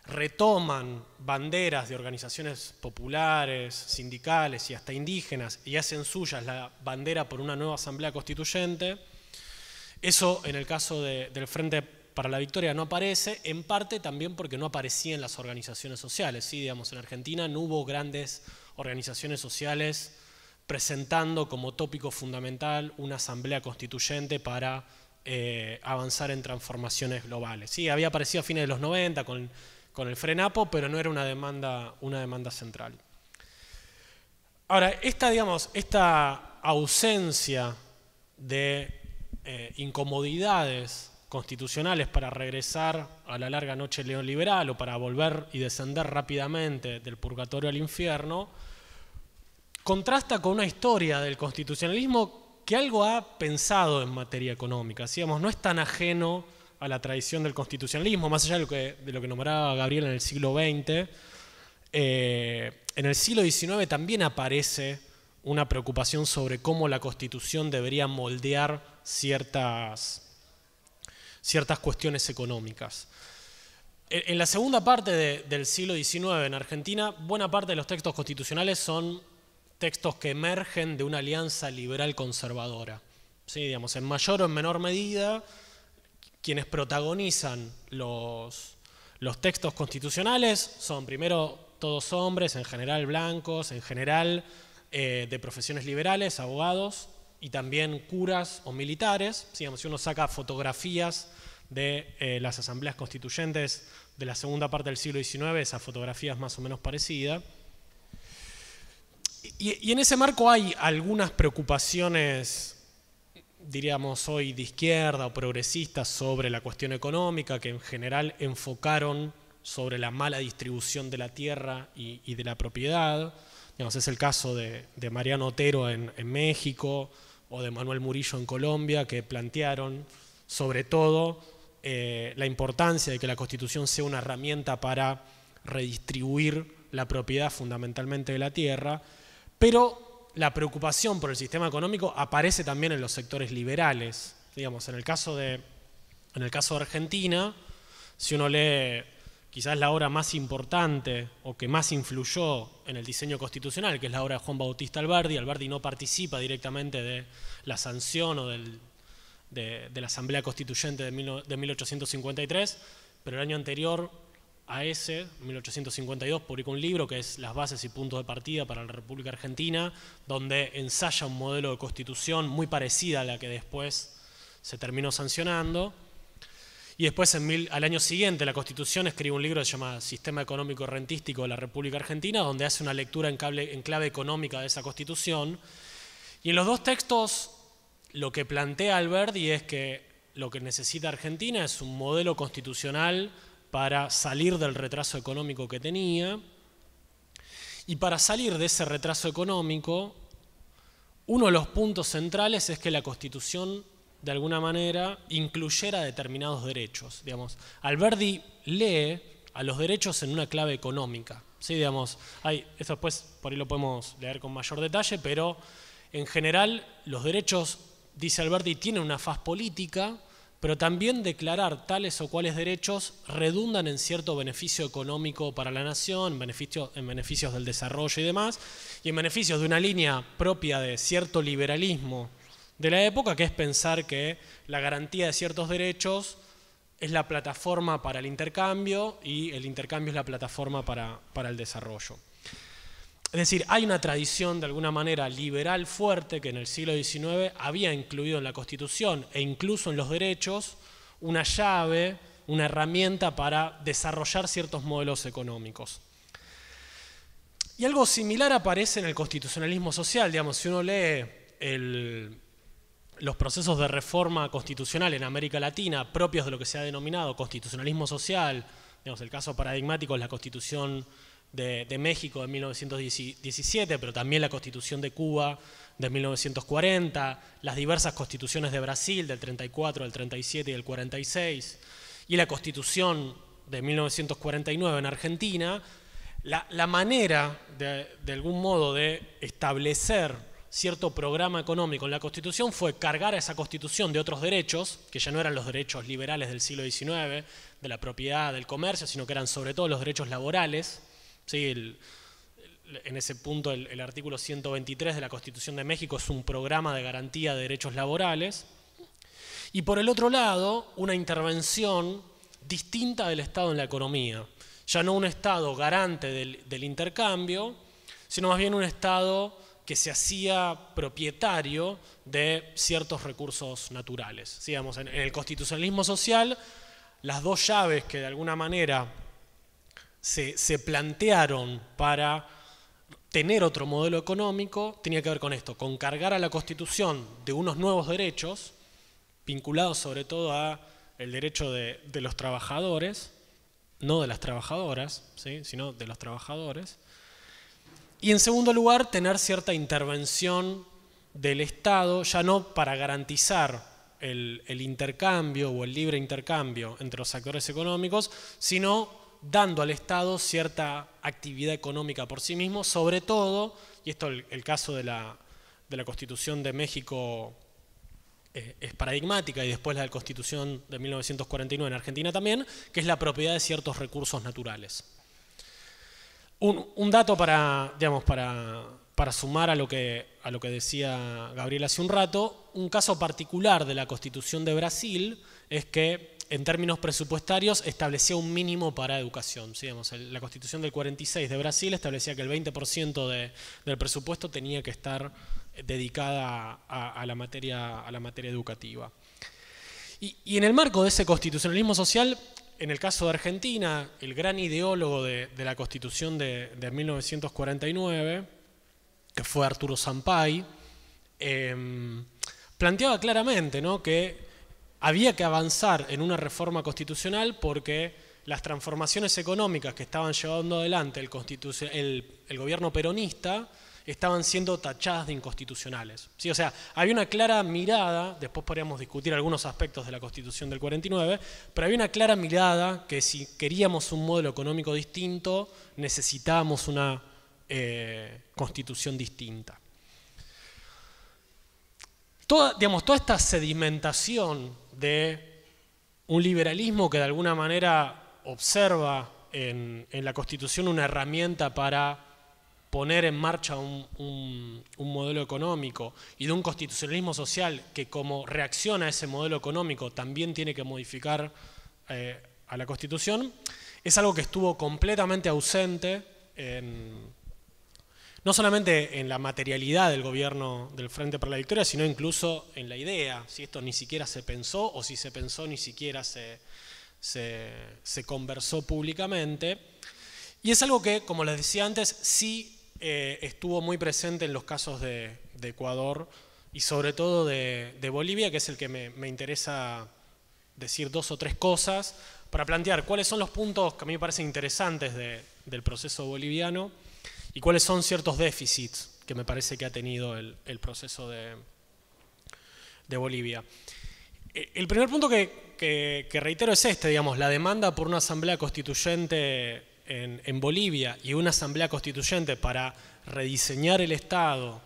retoman banderas de organizaciones populares, sindicales y hasta indígenas y hacen suyas la bandera por una nueva asamblea constituyente, eso en el caso del Frente para la victoria no aparece, en parte también porque no aparecían las organizaciones sociales. Digamos, en Argentina no hubo grandes organizaciones sociales presentando como tópico fundamental una asamblea constituyente para eh, avanzar en transformaciones globales. Sí, había aparecido a fines de los 90 con, el frenapo, pero no era una demanda, una demanda central. Ahora, esta, digamos, esta ausencia de eh, incomodidades constitucionales para regresar a la larga noche neoliberal o para volver y descender rápidamente del purgatorio al infierno, contrasta con una historia del constitucionalismo que algo ha pensado en materia económica. no es tan ajeno a la tradición del constitucionalismo, más allá de lo que, nombraba Gabriel en el siglo XX. Eh, en el siglo XIX también aparece una preocupación sobre cómo la constitución debería moldear ciertas ciertas cuestiones económicas. En la segunda parte del siglo XIX en Argentina, buena parte de los textos constitucionales son textos que emergen de una alianza liberal conservadora. ¿Sí? Digamos, en mayor o en menor medida, quienes protagonizan los, los textos constitucionales son primero todos hombres, en general blancos, en general eh, de profesiones liberales, abogados, y también curas o militares. si uno saca fotografías de eh, las asambleas constituyentes de la segunda parte del siglo XIX, esa fotografía es más o menos parecida. Y, en ese marco hay algunas preocupaciones diríamos hoy de izquierda o progresistas sobre la cuestión económica, que en general enfocaron sobre la mala distribución de la tierra y, de la propiedad. es el caso de, Mariano Otero en México, o de Manuel Murillo en Colombia, que plantearon sobre todo eh, la importancia de que la Constitución sea una herramienta para redistribuir la propiedad fundamentalmente de la tierra, pero la preocupación por el sistema económico aparece también en los sectores liberales. Digamos, en el caso de, en el caso de Argentina, si uno lee quizás la obra más importante o que más influyó en el diseño constitucional, que es la obra de Juan Bautista Alberdi. Alberdi no participa directamente de la sanción o de, la Asamblea Constituyente de, de 1853, pero el año anterior a ese, 1852, publicó un libro que es Las bases y puntos de partida para la República Argentina, donde ensaya un modelo de constitución muy parecida a la que después se terminó sancionando y después, en al año siguiente, la Constitución escribe un libro que se llama Sistema Económico Rentístico de la República Argentina, donde hace una lectura en, en clave económica de esa Constitución. Y en los dos textos, lo que plantea Alberti es que lo que necesita Argentina es un modelo constitucional para salir del retraso económico que tenía. Y para salir de ese retraso económico, uno de los puntos centrales es que la Constitución de alguna manera, incluyera determinados derechos. Digamos, Alberdi lee a los derechos en una clave económica. ¿sí? Digamos, hay, eso después por ahí lo podemos leer con mayor detalle, pero en general los derechos, dice Alberti, tienen una faz política, pero también declarar tales o cuales derechos redundan en cierto beneficio económico para la nación, en beneficios del desarrollo y demás, y en beneficios de una línea propia de cierto liberalismo de la época, que es pensar que la garantía de ciertos derechos es la plataforma para el intercambio y el intercambio es la plataforma para, el desarrollo. Es decir, hay una tradición de alguna manera liberal fuerte que en el siglo XIX había incluido en la Constitución e incluso en los derechos una llave, una herramienta para desarrollar ciertos modelos económicos. Y algo similar aparece en el constitucionalismo social, digamos, si uno lee el, los procesos de reforma constitucional en América Latina, propios de lo que se ha denominado constitucionalismo social, digamos, el caso paradigmático es la constitución de, México de 1917, pero también la constitución de Cuba de 1940, las diversas constituciones de Brasil del 34, del 37 y del 46, y la constitución de 1949 en Argentina, la, manera de, de algún modo de establecer cierto programa económico en la Constitución fue cargar a esa Constitución de otros derechos, que ya no eran los derechos liberales del siglo XIX, de la propiedad, del comercio, sino que eran sobre todo los derechos laborales. en ese punto el, artículo 123 de la Constitución de México es un programa de garantía de derechos laborales. Y por el otro lado, una intervención distinta del Estado en la economía. Ya no un Estado garante del intercambio, sino más bien un Estado que se hacía propietario de ciertos recursos naturales. en, el constitucionalismo social, las dos llaves que de alguna manera se, plantearon para tener otro modelo económico tenía que ver con esto, con cargar a la Constitución de unos nuevos derechos, vinculados sobre todo a el derecho de, de los trabajadores, no de las trabajadoras, ¿sí? sino de los trabajadores, y en segundo lugar, tener cierta intervención del Estado, ya no para garantizar el, intercambio o el libre intercambio entre los actores económicos, sino dando al Estado cierta actividad económica por sí mismo, sobre todo, y esto el, caso de la, Constitución de México eh, es paradigmática y después la de la Constitución de 1949 en Argentina también, que es la propiedad de ciertos recursos naturales. Un, dato para, digamos, para, sumar a lo, que, decía Gabriel hace un rato, un caso particular de la Constitución de Brasil es que en términos presupuestarios establecía un mínimo para educación. la Constitución del 46 de Brasil establecía que el 20% del presupuesto tenía que estar eh, dedicada a, la, materia, educativa. Y, y, en el marco de ese constitucionalismo social, en el caso de Argentina, el gran ideólogo de, la Constitución de, 1949, que fue Arturo Zampay, em, planteaba claramente ¿no? que había que avanzar en una reforma constitucional porque las transformaciones económicas que estaban llevando adelante el gobierno peronista estaban siendo tachadas de inconstitucionales. ¿Sí? O sea, había una clara mirada, después podríamos discutir algunos aspectos de la Constitución del 49, pero había una clara mirada que si queríamos un modelo económico distinto, necesitábamos una eh, constitución distinta. Toda, digamos, esta sedimentación de un liberalismo que de alguna manera observa en la Constitución una herramienta para poner en marcha un, modelo económico y de un constitucionalismo social que como reacciona a ese modelo económico también tiene que modificar eh, a la Constitución, es algo que estuvo completamente ausente no solamente en la materialidad del gobierno del Frente para la Victoria, sino incluso en la idea, si esto ni siquiera se pensó o si se pensó ni siquiera se, se conversó públicamente. Y es algo que, como les decía antes, sí eh, estuvo muy presente en los casos de, Ecuador y sobre todo de, Bolivia, que es el que me, interesa decir dos o tres cosas para plantear cuáles son los puntos que a mí me parecen interesantes del proceso boliviano y cuáles son ciertos déficits que me parece que ha tenido el, proceso de, de, Bolivia. Eh, el primer punto que, que reitero es este, digamos, la demanda por una asamblea constituyente en, Bolivia y una asamblea constituyente para rediseñar el Estado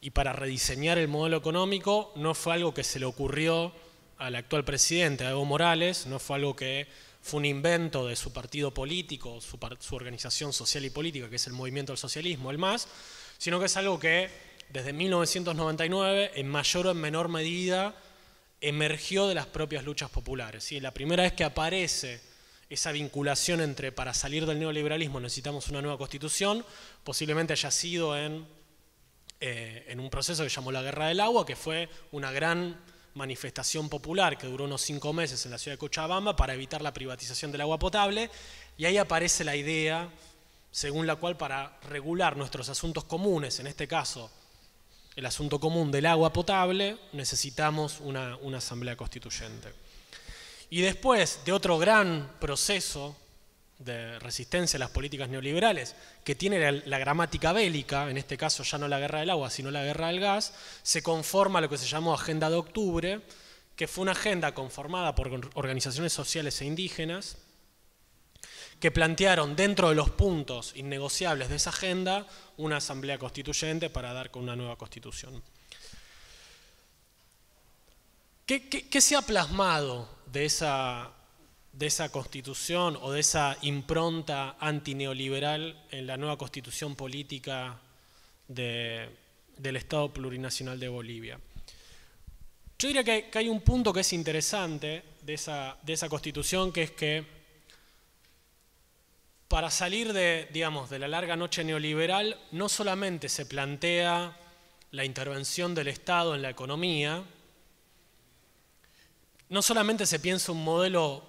y para rediseñar el modelo económico no fue algo que se le ocurrió al actual presidente, a Evo Morales, no fue algo que fue un invento de su partido político, su, organización social y política, que es el Movimiento del Socialismo, el MAS, sino que es algo que desde 1999, en mayor o en menor medida, emergió de las propias luchas populares. ¿sí? La primera vez que aparece esa vinculación entre para salir del neoliberalismo necesitamos una nueva constitución, posiblemente haya sido en, eh, en un proceso que llamó la Guerra del Agua, que fue una gran manifestación popular que duró unos cinco meses en la ciudad de Cochabamba para evitar la privatización del agua potable, y ahí aparece la idea según la cual para regular nuestros asuntos comunes, en este caso el asunto común del agua potable, necesitamos una, una asamblea constituyente. Y después de otro gran proceso de resistencia a las políticas neoliberales, que tiene la, gramática bélica, en este caso ya no la guerra del agua, sino la guerra del gas, se conforma lo que se llamó Agenda de Octubre, que fue una agenda conformada por organizaciones sociales e indígenas, que plantearon dentro de los puntos innegociables de esa agenda una asamblea constituyente para dar con una nueva constitución. qué se ha plasmado de esa, constitución o de esa impronta antineoliberal en la nueva constitución política del Estado plurinacional de Bolivia. Yo diría que, hay un punto que es interesante de esa, constitución, que es que para salir de la larga noche neoliberal, no solamente se plantea la intervención del Estado en la economía, no solamente se piensa un modelo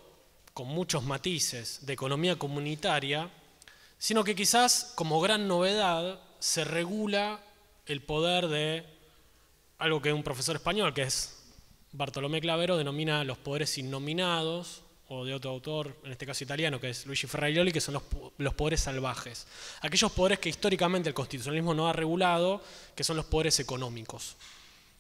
con muchos matices de economía comunitaria, sino que quizás como gran novedad se regula el poder de algo que un profesor español, que es Bartolomé Clavero, denomina los poderes innominados, o de otro autor, en este caso italiano, que es Luigi Ferraioli, que son los, los poderes salvajes. Aquellos poderes que históricamente el constitucionalismo no ha regulado, que son los poderes económicos.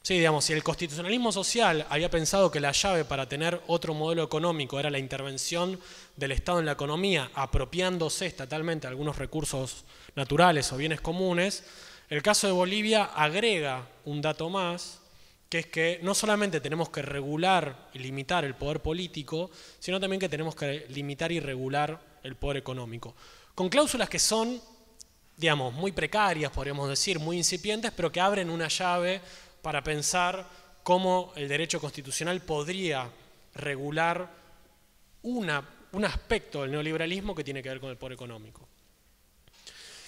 Sí, digamos, si el constitucionalismo social había pensado que la llave para tener otro modelo económico era la intervención del Estado en la economía, apropiándose estatalmente algunos recursos naturales o bienes comunes, el caso de Bolivia agrega un dato más, que es que no solamente tenemos que regular y limitar el poder político, sino también que tenemos que limitar y regular el poder económico, con cláusulas que son, digamos, muy precarias, podríamos decir, muy incipientes, pero que abren una llave para pensar cómo el derecho constitucional podría regular una, un aspecto del neoliberalismo que tiene que ver con el poder económico.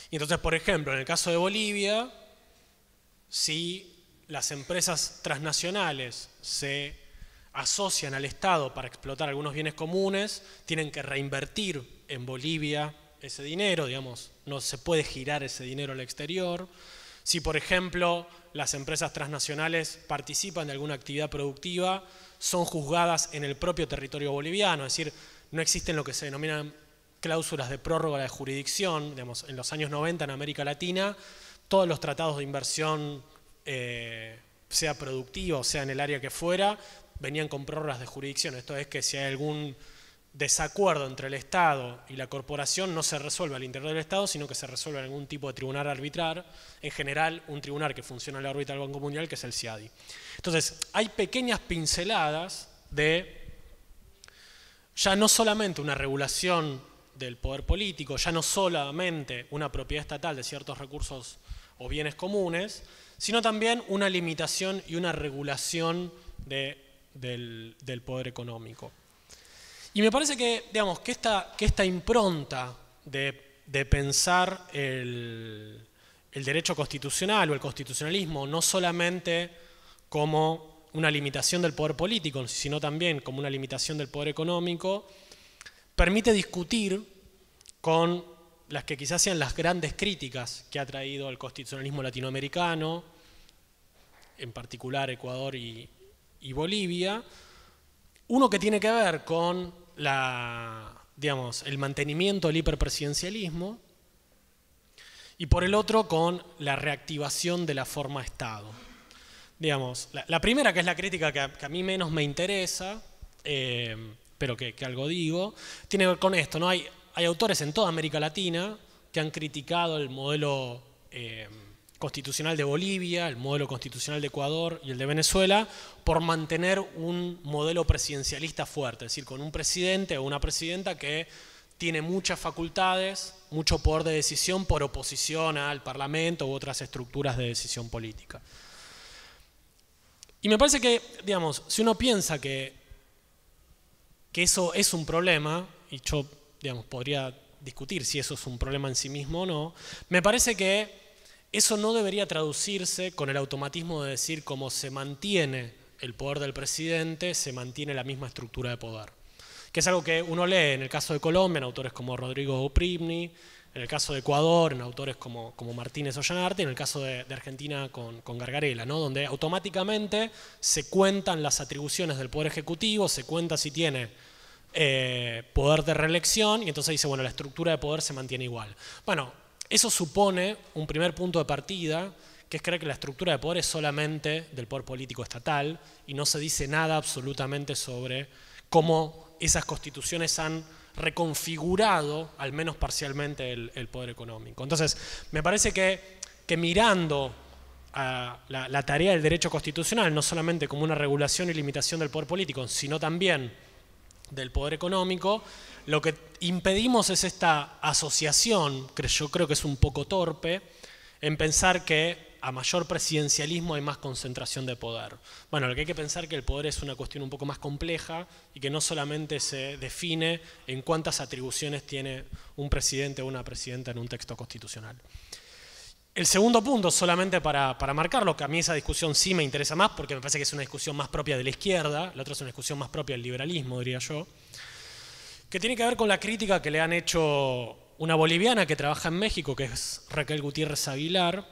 Y entonces, por ejemplo, en el caso de Bolivia, si las empresas transnacionales se asocian al Estado para explotar algunos bienes comunes, tienen que reinvertir en Bolivia ese dinero, digamos, no se puede girar ese dinero al exterior. Si, por ejemplo, las empresas transnacionales participan de alguna actividad productiva, son juzgadas en el propio territorio boliviano, es decir, no existen lo que se denominan cláusulas de prórroga de jurisdicción, en los años 90 en América Latina, todos los tratados de inversión, eh, sea productivo, sea en el área que fuera, venían con prórrogas de jurisdicción, esto es que si hay algún desacuerdo entre el Estado y la corporación no se resuelve al interior del Estado, sino que se resuelve en algún tipo de tribunal arbitral, en general un tribunal que funciona en la órbita del Banco Mundial, que es el CIADI. Entonces, hay pequeñas pinceladas de ya no solamente una regulación del poder político, ya no solamente una propiedad estatal de ciertos recursos o bienes comunes, sino también una limitación y una regulación del poder económico. Y me parece que, digamos, que esta, impronta de, pensar el, derecho constitucional o el constitucionalismo no solamente como una limitación del poder político, sino también como una limitación del poder económico, permite discutir con las que quizás sean las grandes críticas que ha traído el constitucionalismo latinoamericano, en particular Ecuador y Bolivia, uno que tiene que ver con la, digamos, el mantenimiento del hiperpresidencialismo y por el otro con la reactivación de la forma Estado. Digamos, la, primera, que es la crítica que a, mí menos me interesa, eh, pero que, algo digo, tiene que ver con esto. ¿no? Hay, hay autores en toda América Latina que han criticado el modelo... Eh, constitucional de Bolivia, el modelo constitucional de Ecuador y el de Venezuela, por mantener un modelo presidencialista fuerte, es decir, con un presidente o una presidenta que tiene muchas facultades, mucho poder de decisión por oposición al Parlamento u otras estructuras de decisión política. Y me parece que, digamos, si uno piensa que, que eso es un problema, y yo, digamos, podría discutir si eso es un problema en sí mismo o no, me parece que eso no debería traducirse con el automatismo de decir cómo se mantiene el poder del presidente, se mantiene la misma estructura de poder. Que es algo que uno lee en el caso de Colombia, en autores como Rodrigo Oprimni, en el caso de Ecuador, en autores como, como Martínez Ollanarte, en el caso de, Argentina con, con, Gargarela, ¿no? donde automáticamente se cuentan las atribuciones del Poder Ejecutivo, se cuenta si tiene eh, poder de reelección, y entonces dice, bueno, la estructura de poder se mantiene igual. Bueno, eso supone un primer punto de partida, que es creer que la estructura de poder es solamente del poder político estatal y no se dice nada absolutamente sobre cómo esas constituciones han reconfigurado, al menos parcialmente, el, poder económico. Entonces, me parece que, mirando a la tarea del derecho constitucional, no solamente como una regulación y limitación del poder político, sino también del poder económico, lo que impedimos es esta asociación, que yo creo que es un poco torpe, en pensar que a mayor presidencialismo hay más concentración de poder. Bueno, lo que hay que pensar que el poder es una cuestión un poco más compleja y que no solamente se define en cuántas atribuciones tiene un presidente o una presidenta en un texto constitucional. El segundo punto, solamente para, marcarlo, que a mí esa discusión sí me interesa más, porque me parece que es una discusión más propia de la izquierda, la otra es una discusión más propia del liberalismo, diría yo, que tiene que ver con la crítica que le han hecho una boliviana que trabaja en México, que es Raquel Gutiérrez Aguilar,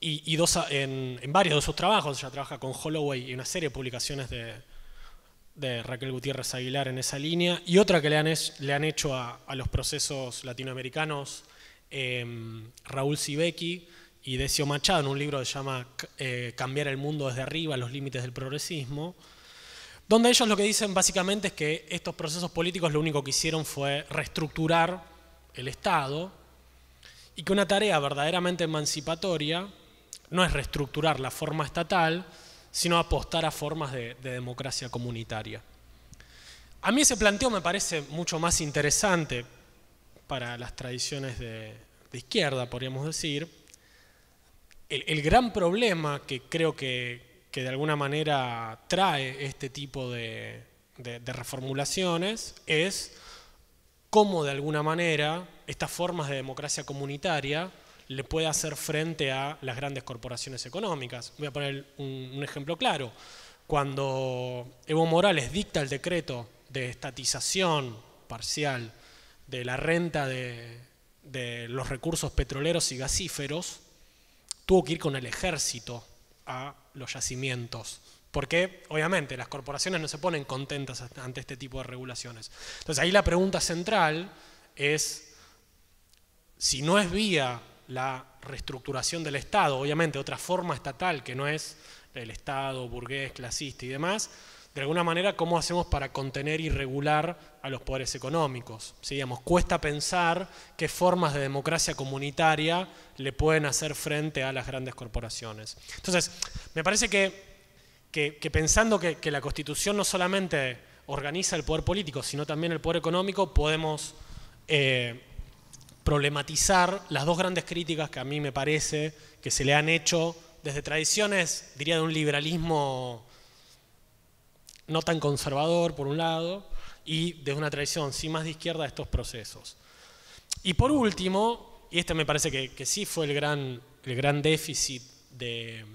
y, en, varios de sus trabajos, ella trabaja con Holloway y una serie de publicaciones de, Raquel Gutiérrez Aguilar en esa línea, y otra que le han, hecho a los procesos latinoamericanos Em, Raúl Sibeki y Decio Machado en un libro que se llama eh, Cambiar el mundo desde arriba, los límites del progresismo, donde ellos lo que dicen básicamente es que estos procesos políticos lo único que hicieron fue reestructurar el Estado y que una tarea verdaderamente emancipatoria no es reestructurar la forma estatal, sino apostar a formas de, de democracia comunitaria. A mí ese planteo me parece mucho más interesante, para las tradiciones de, izquierda, podríamos decir, el, gran problema que creo que, de alguna manera trae este tipo de, reformulaciones es cómo de alguna manera estas formas de democracia comunitaria le puede hacer frente a las grandes corporaciones económicas. Voy a poner un, un, ejemplo claro. Cuando Evo Morales dicta el decreto de estatización parcial de la renta de, los recursos petroleros y gasíferos, tuvo que ir con el ejército a los yacimientos. Porque, obviamente, las corporaciones no se ponen contentas ante este tipo de regulaciones. Entonces, ahí la pregunta central es, si no es vía la reestructuración del Estado, obviamente otra forma estatal que no es el Estado burgués, clasista y demás, de alguna manera, cómo hacemos para contener y regular a los poderes económicos. Digamos, cuesta pensar qué formas de democracia comunitaria le pueden hacer frente a las grandes corporaciones. Entonces, me parece que, pensando que, la Constitución no solamente organiza el poder político, sino también el poder económico, podemos... Eh, problematizar las dos grandes críticas que a mí me parece que se le han hecho desde tradiciones, diría, de un liberalismo no tan conservador, por un lado, y de una tradición sí más de izquierda de estos procesos. Y por último, y este me parece que, sí fue el gran, déficit de,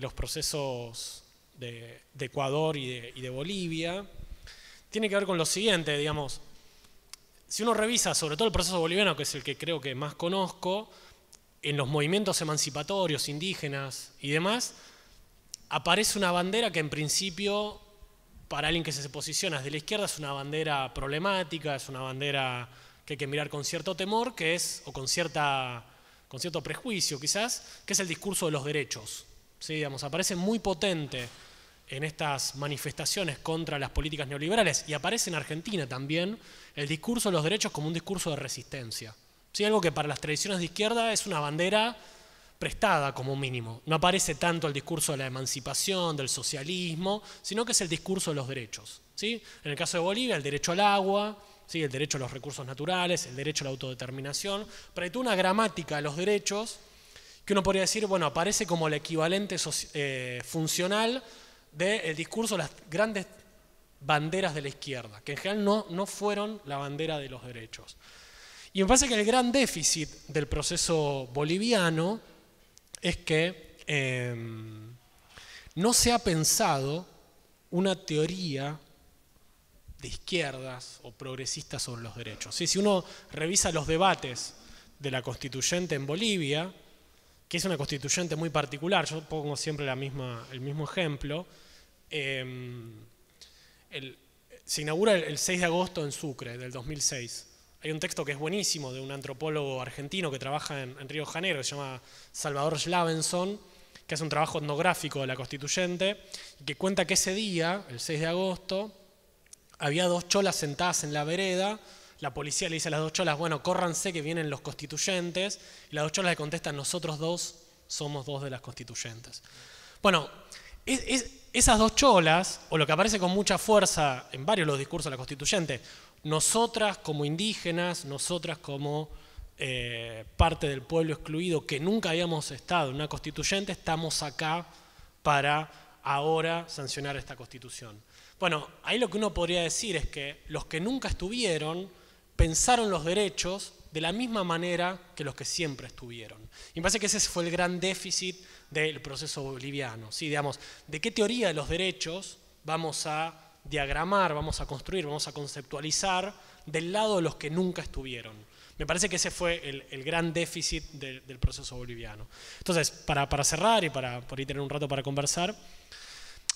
los procesos de, Ecuador y, y de, Bolivia, tiene que ver con lo siguiente, digamos, si uno revisa sobre todo el proceso boliviano, que es el que creo que más conozco, en los movimientos emancipatorios, indígenas y demás, aparece una bandera que en principio, para alguien que se posiciona desde la izquierda, es una bandera problemática, es una bandera que hay que mirar con cierto temor, que es, o con, cierta, con cierto prejuicio quizás, que es el discurso de los derechos. ¿Sí? Digamos, aparece muy potente en estas manifestaciones contra las políticas neoliberales y aparece en Argentina también el discurso de los derechos como un discurso de resistencia. Algo que para las tradiciones de izquierda es una bandera prestada como mínimo. No aparece tanto el discurso de la emancipación, del socialismo, sino que es el discurso de los derechos. ¿sí? En el caso de Bolivia, el derecho al agua, ¿sí? el derecho a los recursos naturales, el derecho a la autodeterminación, pero hay toda una gramática de los derechos que uno podría decir, bueno, aparece como el equivalente eh, funcional del discurso de las grandes banderas de la izquierda, que en general no, no fueron la bandera de los derechos. Y me parece que el gran déficit del proceso boliviano es que em, no se ha pensado una teoría de izquierdas o progresistas sobre los derechos. Si uno revisa los debates de la constituyente en Bolivia, que es una constituyente muy particular, yo pongo siempre la misma, el mismo ejemplo, em, se inaugura el 6 de agosto en Sucre del 2006. Hay un texto que es buenísimo de un antropólogo argentino que trabaja en, Río Janeiro, se llama Salvador Slavenson, que hace un trabajo etnográfico de la constituyente, que cuenta que ese día, el 6 de agosto, había dos cholas sentadas en la vereda. La policía le dice a las dos cholas, bueno, córranse que vienen los constituyentes. Y las dos cholas le contestan, nosotros dos somos dos de las constituyentes. Bueno, esas dos cholas, o lo que aparece con mucha fuerza en varios de los discursos de la constituyente, nosotras como indígenas, nosotras como eh, parte del pueblo excluido, que nunca habíamos estado en una constituyente, estamos acá para ahora sancionar esta constitución. Bueno, ahí lo que uno podría decir es que los que nunca estuvieron pensaron los derechos de la misma manera que los que siempre estuvieron. Y me parece que ese fue el gran déficit del proceso boliviano. ¿sí? Digamos, ¿De qué teoría de los derechos vamos a diagramar, vamos a construir, vamos a conceptualizar del lado de los que nunca estuvieron? Me parece que ese fue el, gran déficit del proceso boliviano. Entonces, para, para, cerrar y para por ahí tener un rato para conversar,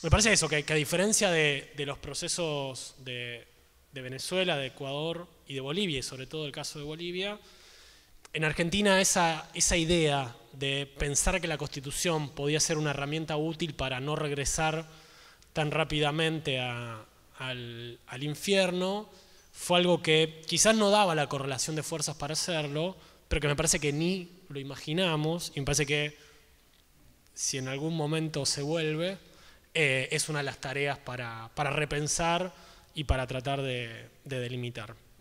me parece eso, que, a diferencia de, los procesos de, de Venezuela, de Ecuador, y de Bolivia, y sobre todo el caso de Bolivia, en Argentina esa, esa idea de pensar que la Constitución podía ser una herramienta útil para no regresar tan rápidamente al, al, infierno fue algo que quizás no daba la correlación de fuerzas para hacerlo, pero que me parece que ni lo imaginamos y me parece que si en algún momento se vuelve, eh, es una de las tareas para, para repensar y para tratar de delimitar.